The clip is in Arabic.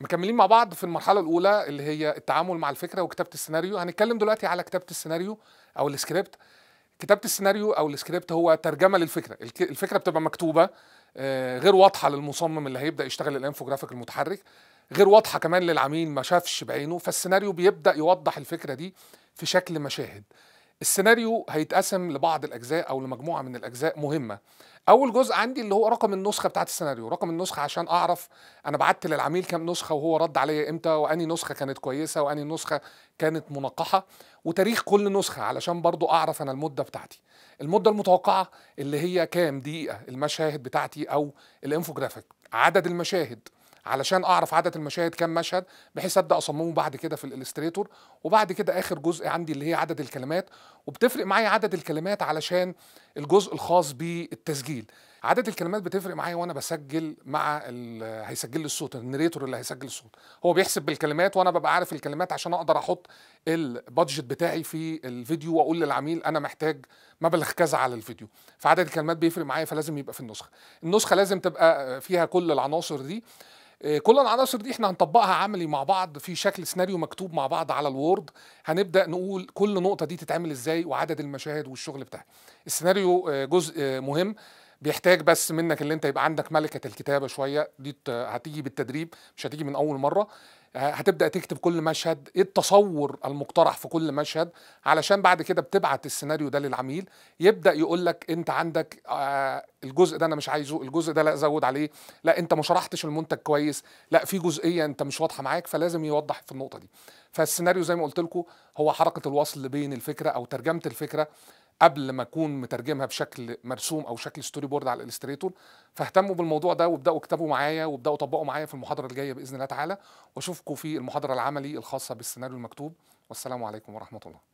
مكملين مع بعض في المرحلة الأولى اللي هي التعامل مع الفكرة وكتابة السيناريو هنتكلم دلوقتي على كتابة السيناريو أو السكريبت كتابة السيناريو أو السكريبت هو ترجمة للفكرة الفكرة بتبقى مكتوبة آه، غير واضحة للمصمم اللي هيبدأ يشتغل الانفوجرافيك المتحرك غير واضحة كمان للعميل ما شافش بعينه فالسيناريو بيبدأ يوضح الفكرة دي في شكل مشاهد السيناريو هيتقسم لبعض الاجزاء او لمجموعه من الاجزاء مهمه اول جزء عندي اللي هو رقم النسخه بتاعت السيناريو رقم النسخه عشان اعرف انا بعت للعميل كام نسخه وهو رد عليا امتى واني نسخه كانت كويسه واني نسخه كانت منقحه وتاريخ كل نسخه علشان برضو اعرف انا المده بتاعتي المده المتوقعه اللي هي كام دقيقه المشاهد بتاعتي او الانفوجرافيك عدد المشاهد علشان اعرف عدد المشاهد كام مشهد بحيث ابدا اصممه بعد كده في الالستريتور وبعد كده اخر جزء عندي اللي هي عدد الكلمات وبتفرق معايا عدد الكلمات علشان الجزء الخاص بالتسجيل عدد الكلمات بتفرق معايا وانا بسجل مع هيسجل لي الصوت النريتور اللي هيسجل الصوت هو بيحسب بالكلمات وانا ببقى عارف الكلمات عشان اقدر احط البادجت بتاعي في الفيديو واقول للعميل انا محتاج مبلغ كذا على الفيديو فعدد الكلمات بيفرق معايا فلازم يبقى في النسخه النسخه لازم تبقى فيها كل العناصر دي آه، كل العناصر دي احنا هنطبقها عملي مع بعض في شكل سيناريو مكتوب مع بعض على الوورد هنبدا نقول كل نقطه دي تتعمل ازاي وعدد المشاهد والشغل بتاعها السيناريو آه، جزء آه، مهم بيحتاج بس منك اللي انت يبقى عندك ملكه الكتابه شويه دي هتيجي بالتدريب مش هتيجي من اول مره آه، هتبدا تكتب كل مشهد ايه التصور المقترح في كل مشهد علشان بعد كده بتبعت السيناريو ده للعميل يبدا يقول لك انت عندك آه، الجزء ده انا مش عايزه الجزء ده لا زود عليه لا انت ما شرحتش المنتج كويس لا في جزئيه انت مش واضحه معاك فلازم يوضح في النقطه دي فالسيناريو زي ما قلت لكم هو حركه الوصل بين الفكره او ترجمه الفكره قبل ما اكون مترجمها بشكل مرسوم او شكل ستوري بورد على الالستريتور فاهتموا بالموضوع ده وابداوا اكتبوا معايا وابداوا طبقوا معايا في المحاضره الجايه باذن الله تعالى واشوفكم في المحاضره العملي الخاصه بالسيناريو المكتوب والسلام عليكم ورحمه الله